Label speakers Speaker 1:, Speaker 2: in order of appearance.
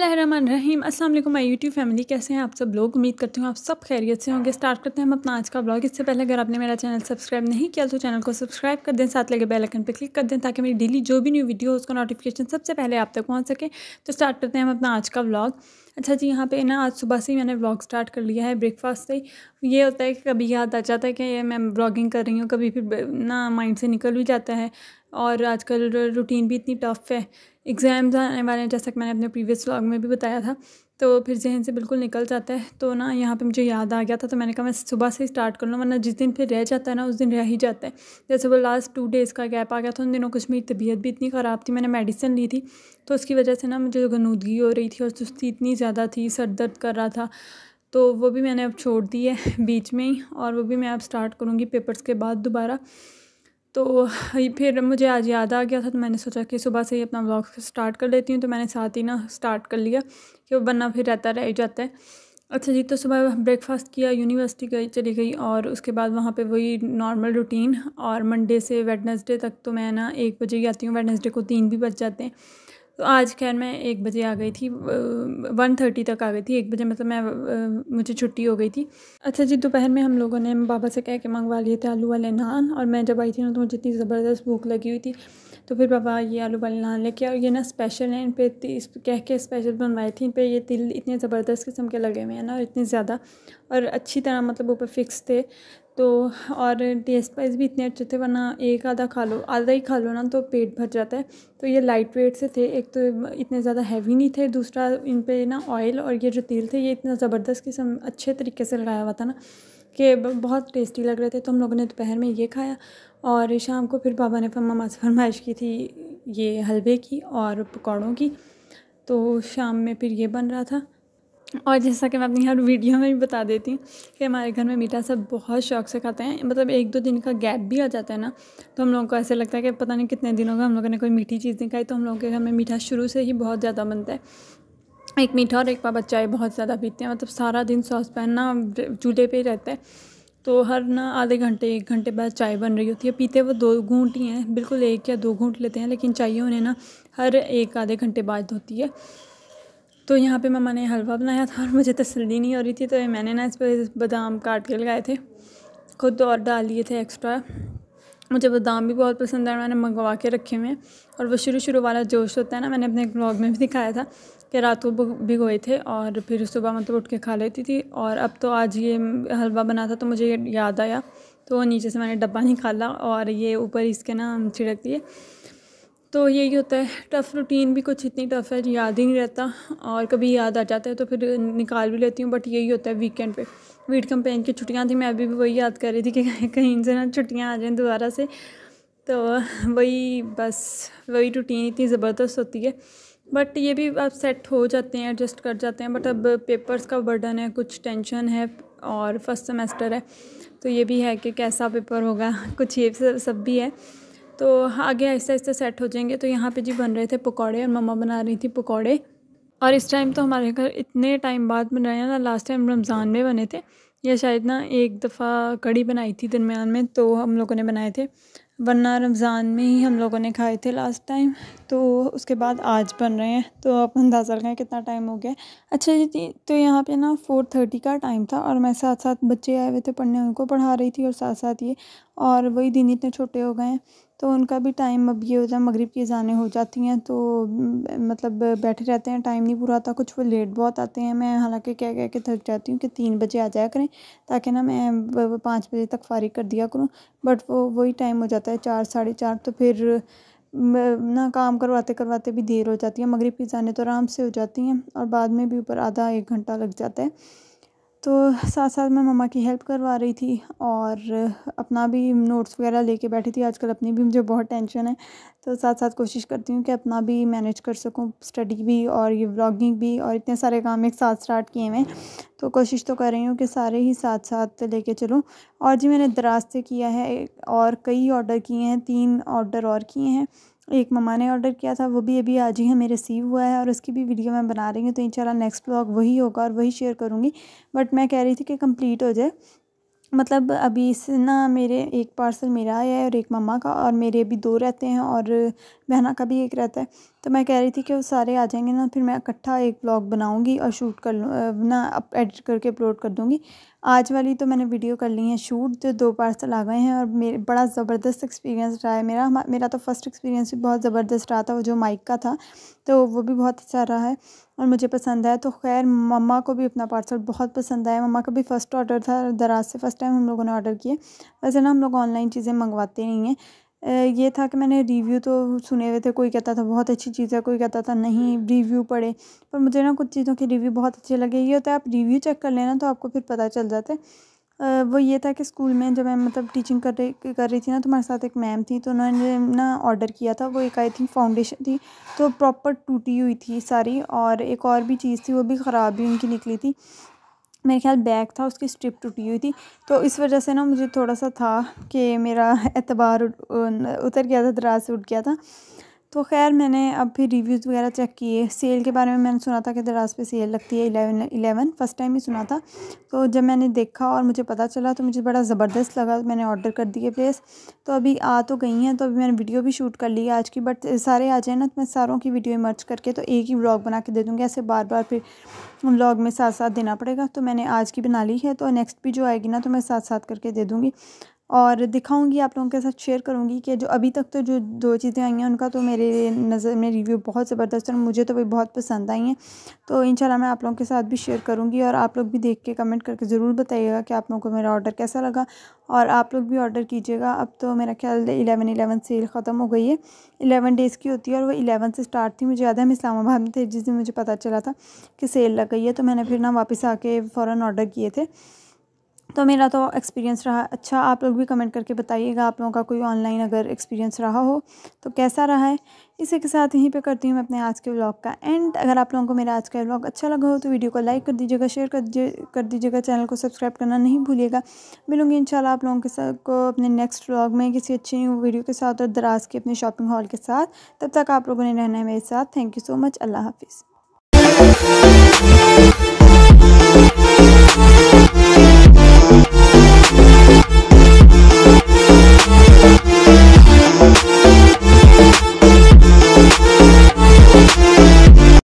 Speaker 1: बसमीम असल my YouTube family कैसे हैं आप सब लोग उम्मीद करती हूँ आप सब खैरियत से होंगे स्टार्ट करते हैं हम अपना आज का ब्लॉग इससे पहले अगर आपने मेरा चैनल सब्सक्राइब नहीं किया तो चैनल को सब्सक्राइब कर दें साथ लगे बेल आइकन पर क्लिक कर दें ताकि मेरी डेली जो भी न्यू वीडियो हो उसका नोटिफिकेशन सबसे पहले आप तक पहुँच सके तो स्टार्ट करते हैं हम अपना आज का ब्लॉग अच्छा जी यहाँ पे ना आज सुबह से ही मैंने ब्लॉग स्टार्ट कर लिया है ब्रेकफास्ट से ये होता है कि कभी याद आ जाता है कि मैं ब्लॉगिंग कर रही हूँ कभी फिर ना माइंड से निकल भी जाता है और आजकल रूटीन भी इतनी टफ है एग्ज़ाम्स आने वाले हैं जैसा कि मैंने अपने प्रीवियस व्लॉग में भी बताया था तो फिर जहन से बिल्कुल निकल जाता है तो ना यहाँ पे मुझे याद आ गया था तो मैंने कहा मैं सुबह से स्टार्ट कर लूँ वरना जिस दिन फिर रह जाता है ना उस दिन रह ही जाता है जैसे वो लास्ट टू डेज़ का गैप आ गया था उन दिनों कुछ मेरी तबीयत भी इतनी ख़राब थी मैंने मेडिसिन ली थी तो उसकी वजह से ना मुझे गनूदगी हो रही थी और सुस्ती इतनी ज़्यादा थी सर दर्द कर रहा था तो वो भी मैंने अब छोड़ दी है बीच में ही और वो भी मैं अब स्टार्ट करूँगी पेपर्स के बाद दोबारा तो फिर मुझे आज याद आ गया था तो मैंने सोचा कि सुबह से ही अपना ब्लॉग स्टार्ट कर लेती हूँ तो मैंने साथ ही ना स्टार्ट कर लिया कि वरना फिर रहता रह जाता है अच्छा जी तो सुबह ब्रेकफास्ट किया यूनिवर्सिटी गई चली गई और उसके बाद वहाँ पे वही नॉर्मल रूटीन और मंडे से वेडनेसडे तक तो मैं ना एक बजे ही आती हूँ वेडनेसडे को तीन भी बज जाते हैं तो आज खैर मैं एक बजे आ गई थी वन थर्टी तक आ गई थी एक बजे मतलब मैं मुझे छुट्टी हो गई थी अच्छा जी दोपहर में हम लोगों ने बाबा से कह के मंगवा लिए थे आलू वाले नान और मैं जब आई थी ना तो मुझे इतनी ज़बरदस्त भूख लगी हुई थी तो फिर बाबा ये आलू वाली नान लेके और ये ना स्पेशल है इन पर कह के स्पेशल बनवाई थी इन पर ये तिल इतने ज़बरदस्त किस्म के लगे हुए हैं ना और इतने ज़्यादा और अच्छी तरह मतलब ऊपर फिक्स थे तो और टेस्ट वाइज भी इतने अच्छे थे वरना एक आधा खा लो आधा ही खा लो ना तो पेट भर जाता है तो ये लाइट वेट से थे एक तो इतने ज़्यादा हैवी नहीं थे दूसरा इन पर ना ऑयल और ये जो तेल थे ये इतना ज़बरदस्त किस्म अच्छे तरीके से लगाया हुआ था ना कि बहुत टेस्टी लग रहे थे तो हम लोगों ने दोपहर में ये खाया और शाम को फिर पापा ने मामा से फरमाइश की थी ये हलवे की और पकौड़ों की तो शाम में फिर ये बन रहा था और जैसा कि मैं अपनी हर वीडियो में भी बता देती हूँ कि हमारे घर में मीठा सब बहुत शौक से खाते हैं मतलब एक दो दिन का गैप भी आ जाता है ना तो हम लोगों को ऐसे लगता है कि पता नहीं कितने दिनों का हम लोगों ने कोई मीठी चीज़ नहीं खाई तो हम लोगों के घर में मीठा शुरू से ही बहुत ज़्यादा बनता है एक मीठा और एक पापा चाय बहुत ज़्यादा पीते हैं मतलब सारा दिन सॉस पैन ना चूल्हे पर ही रहता है तो हर ना आधे घंटे एक घंटे बाद चाय बन रही होती है पीते वो दो घूंट ही हैं बिल्कुल एक या दो घूंट लेते हैं लेकिन चाहिए उन्हें ना हर एक आधे घंटे बाद धोती है तो यहाँ पे मामा ने हलवा बनाया था और मुझे तसली नहीं हो रही थी तो मैंने ना इस पर बादाम काट के लगाए थे खुद और डाल लिए थे एक्स्ट्रा मुझे बादाम भी बहुत पसंद है मैंने मंगवा के रखे हुए हैं और वो शुरू शुरू वाला जोश होता है ना मैंने अपने ब्लॉग में भी दिखाया था कि रात को भिगोए थे और फिर सुबह मतलब उठ के खा लेती थी और अब तो आज ये हलवा बना था तो मुझे ये याद आया तो नीचे से मैंने डब्बा निकाला और ये ऊपर इसके ना छिड़क दिए तो यही होता है टफ़ रूटीन भी कुछ इतनी टफ़ है याद ही नहीं रहता और कभी याद आ जाता है तो फिर निकाल भी लेती हूँ बट यही होता है वीकेंड पे वीड कंपेन की छुट्टियाँ थी मैं अभी भी वही याद कर रही थी कि कहीं से ना छुट्टियाँ आ जाएँ दोबारा से तो वही बस वही रूटीन इतनी ज़बरदस्त होती है बट ये भी अब सेट हो जाते हैं एडजस्ट कर जाते हैं बट अब पेपर्स का बर्डन है कुछ टेंशन है और फर्स्ट सेमेस्टर है तो ये भी है कि कैसा पेपर होगा कुछ ये सब भी है तो आगे ऐसे ऐसे सेट हो जाएंगे तो यहाँ पे जी बन रहे थे पकौड़े और मम्मा बना रही थी पकौड़े और इस टाइम तो हमारे घर इतने टाइम बाद बन रहे हैं ना लास्ट टाइम रमज़ान में बने थे या शायद ना एक दफ़ा कड़ी बनाई थी दरमियान में तो हम लोगों ने बनाए थे वरना रमज़ान में ही हम लोगों ने खाए थे लास्ट टाइम तो उसके बाद आज बन रहे हैं तो आप अंदाज़ा लगाएं कितना
Speaker 2: टाइम हो गया अच्छा जी तो यहाँ पे ना फोर थर्टी का टाइम था और मैं साथ साथ बच्चे आए हुए थे पढ़ने उनको पढ़ा रही थी और साथ साथ ये और वही दिन इतने छोटे हो गए हैं तो उनका भी टाइम अब ये हो जाए मगरब की जाने हो जाती हैं तो मतलब बैठे रहते हैं टाइम नहीं पूरा आता कुछ वो लेट बहुत आते हैं मैं हालांकि कह कह के थक जाती हूँ कि तीन बजे आ जाया करें ताकि ना मैं पाँच बजे तक फारिग कर दिया करूँ बट वो वही टाइम हो जाता जाता है चार साढ़े चार तो फिर ना काम करवाते करवाते भी देर हो जाती है मगरिब की जाने तो आराम से हो जाती हैं और बाद में भी ऊपर आधा एक घंटा लग जाता है तो साथ साथ मैं मम्मा की हेल्प करवा रही थी और अपना भी नोट्स वगैरह लेके बैठी थी आजकल अपनी भी मुझे बहुत टेंशन है तो साथ साथ कोशिश करती हूँ कि अपना भी मैनेज कर सकूँ स्टडी भी और ये व्लॉगिंग भी और इतने सारे काम एक साथ स्टार्ट किए हुए तो कोशिश तो कर रही हूँ कि सारे ही साथ साथ लेके चलूँ और जी मैंने दराज से किया है और कई ऑर्डर किए हैं तीन ऑर्डर और किए हैं एक ममा ने ऑर्डर किया था वो भी अभी आज ही हमें रिसीव हुआ है और उसकी भी वीडियो मैं बना रही हूँ तो इंशाल्लाह नेक्स्ट ब्लॉग वही होगा और वही शेयर करूँगी बट मैं कह रही थी कि कंप्लीट हो जाए मतलब अभी इस ना मेरे एक पार्सल मेरा आया है और एक मम्मा का और मेरे अभी दो रहते हैं और बहना का भी एक रहता है तो मैं कह रही थी कि वो सारे आ जाएंगे ना फिर मैं इकट्ठा एक ब्लॉग बनाऊंगी और शूट कर लूँ ना एडिट करके अपलोड कर दूँगी आज वाली तो मैंने वीडियो कर ली है शूट जो दो पार्सल आ गए हैं और मेरे बड़ा ज़बरदस्त एक्सपीरियंस रहा है मेरा मेरा तो फर्स्ट एक्सपीरियंस भी बहुत ज़बरदस्त रहा था वो जो माइक का था तो वो भी बहुत अच्छा रहा है और मुझे पसंद आया तो खैर मम्मा को भी अपना पार्सल बहुत पसंद आया मम्मा का भी फ़र्स्ट ऑर्डर था दराज से फ़र्स्ट टाइम हम लोगों ने ऑर्डर किया वैसे ना हम लोग ऑनलाइन चीज़ें मंगवाते नहीं हैं ये था कि मैंने रिव्यू तो सुने हुए थे कोई कहता था बहुत अच्छी चीज़ है कोई कहता था नहीं रिव्यू हम्म। पढ़े पर मुझे ना कुछ चीज़ों के रिव्यू बहुत अच्छे लगे ये होता है आप रिव्यू चेक कर लेना तो आपको फिर पता चल जाता है वो ये था कि स्कूल में जब मैं मतलब टीचिंग कर रही कर रही थी ना तो हमारे साथ एक मैम थी तो उन्होंने ना ऑर्डर किया था वो एक आई थिंक फाउंडेशन थी तो प्रॉपर टूटी हुई थी सारी और एक और भी चीज़ थी वो भी ख़राब भी उनकी निकली थी मेरे ख्याल बैग था उसकी स्ट्रिप टूटी हुई थी तो इस वजह से ना मुझे थोड़ा सा था कि मेरा एतबार उतर गया था दराज से उठ गया था तो खैर मैंने अब भी रिव्यूज़ वगैरह चेक किए सेल के बारे में मैंने सुना था कि दराज पे सेल लगती है इलेवन इलेवन फ़र्स्ट टाइम ही सुना था तो जब मैंने देखा और मुझे पता चला तो मुझे बड़ा ज़बरदस्त लगा मैंने ऑर्डर कर दिए प्लेस तो अभी आ तो गई हैं तो अभी मैंने वीडियो भी शूट कर ली है आज की बट सारे आ जाए ना तो मैं सारों की वीडियो मर्च करके तो एक ही ब्लॉग बना के दे दूँगी ऐसे बार बार फिर ब्लॉग में साथ साथ देना पड़ेगा तो मैंने आज की बना ली है तो नेक्स्ट भी जो आएगी ना तो मैं साथ साथ करके दे दूँगी और दिखाऊँगी आप लोगों के साथ शेयर करूँगी कि जो अभी तक तो जो दो चीज़ें आई हैं उनका तो मेरे नज़र में रिव्यू बहुत ज़बरदस्त है मुझे तो भी बहुत पसंद आई हैं तो इंशाल्लाह मैं आप लोगों के साथ भी शेयर करूँगी और आप लोग भी देख के कमेंट करके ज़रूर बताइएगा कि आप लोगों को मेरा ऑर्डर कैसा लगा और आप लोग भी ऑर्डर कीजिएगा अब तो मेरा ख्याल इलेवन इलेवन सेल ख़त्म हो गई है इलेवन डेज़ की होती है और वो इलेवन से स्टार्ट थी मुझे याद है हम इस्लामाबाद में थे जिस दिन मुझे पता चला था कि सेल लग गई है तो मैंने फिर ना वापस आके फ़ौर ऑर्डर किए थे तो मेरा तो एक्सपीरियंस रहा अच्छा आप लोग भी कमेंट करके बताइएगा आप लोगों का कोई ऑनलाइन अगर एक्सपीरियंस रहा हो तो कैसा रहा है इसी के साथ यहीं पे करती हूँ मैं अपने आज के व्लॉग का एंड अगर आप लोगों को मेरा आज का व्लॉग अच्छा लगा हो तो वीडियो को लाइक कर दीजिएगा शेयर कर दीजिए कर दीजिएगा चैनल को सब्सक्राइब करना नहीं भूलिएगा मिलूंगी इंशाल्लाह आप लोगों के साथ को अपने नेक्स्ट व्लॉग में किसी अच्छी न्यू वीडियो के साथ और दराज के अपने शॉपिंग हॉल के साथ तब तक आप लोगों ने रहना है मेरे साथ थैंक यू सो मच अल्लाह हाफिज़